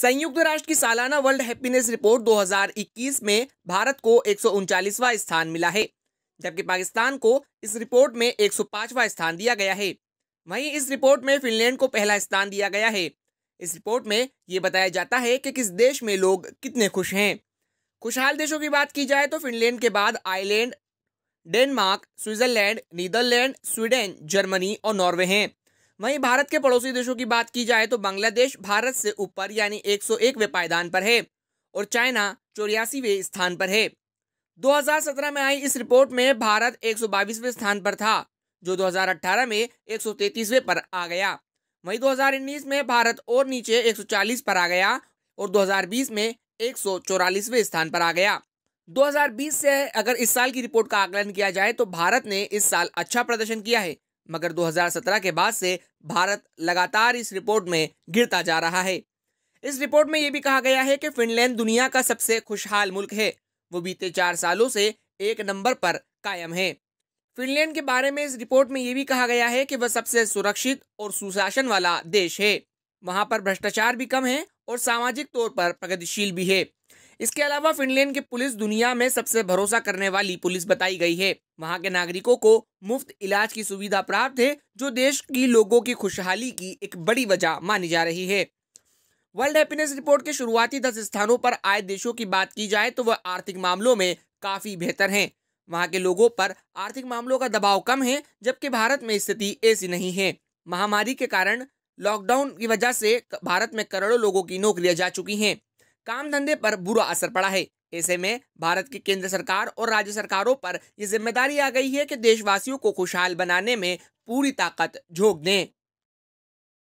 संयुक्त राष्ट्र की सालाना वर्ल्ड हैप्पीनेस रिपोर्ट 2021 में भारत को एक स्थान मिला है जबकि पाकिस्तान को इस रिपोर्ट में एक स्थान दिया गया है वहीं इस रिपोर्ट में फिनलैंड को पहला स्थान दिया गया है इस रिपोर्ट में ये बताया जाता है कि किस देश में लोग कितने खुश हैं खुशहाल देशों की बात की जाए तो फिनलैंड के बाद Ireland Denmark Switzerland Netherlands Sweden Germany और नॉर्वे हैं वहीं भारत के पड़ोसी देशों की बात की जाए तो बांग्लादेश भारत से ऊपर यानी एकवे पायदान पर है और चाइना चौरासीवें स्थान पर है 2017 में आई इस रिपोर्ट में भारत एक 122वें स्थान पर था जो 2018 में एक तैतीसवे पर आ गया वहीं 2019 में भारत और नीचे 140 पर आ गया और 2020 में एक स्थान पर आ गया 2020 से अगर इस साल की रिपोर्ट का आकलन किया जाए तो भारत ने इस साल अच्छा प्रदर्शन किया है मगर 2017 के बाद से भारत लगातार इस रिपोर्ट में गिरता जा रहा है इस रिपोर्ट में यह भी कहा गया है कि फिनलैंड दुनिया का सबसे खुशहाल मुल्क है वो बीते चार सालों से एक नंबर पर कायम है फिनलैंड के बारे में इस रिपोर्ट में ये भी कहा गया है कि वह सबसे सुरक्षित और सुशासन वाला देश है वहाँ पर भ्रष्टाचार भी कम है और सामाजिक तौर पर प्रगतिशील भी है इसके अलावा फिनलैंड की पुलिस दुनिया में सबसे भरोसा करने वाली पुलिस बताई गई है वहाँ के नागरिकों को मुफ्त इलाज की सुविधा प्राप्त है जो देश की लोगों की खुशहाली की एक बड़ी वजह मानी जा रही है वर्ल्ड हैप्पीनेस रिपोर्ट के शुरुआती दस स्थानों पर आए देशों की बात की जाए तो वह आर्थिक मामलों में काफी बेहतर है वहाँ के लोगों पर आर्थिक मामलों का दबाव कम है जबकि भारत में स्थिति ऐसी नहीं है महामारी के कारण लॉकडाउन की वजह से भारत में करोड़ों लोगों की नौकरियां जा चुकी हैं काम धंधे पर बुरा असर पड़ा है ऐसे में भारत की केंद्र सरकार और राज्य सरकारों पर ये जिम्मेदारी आ गई है कि देशवासियों को खुशहाल बनाने में पूरी ताकत झोंक दें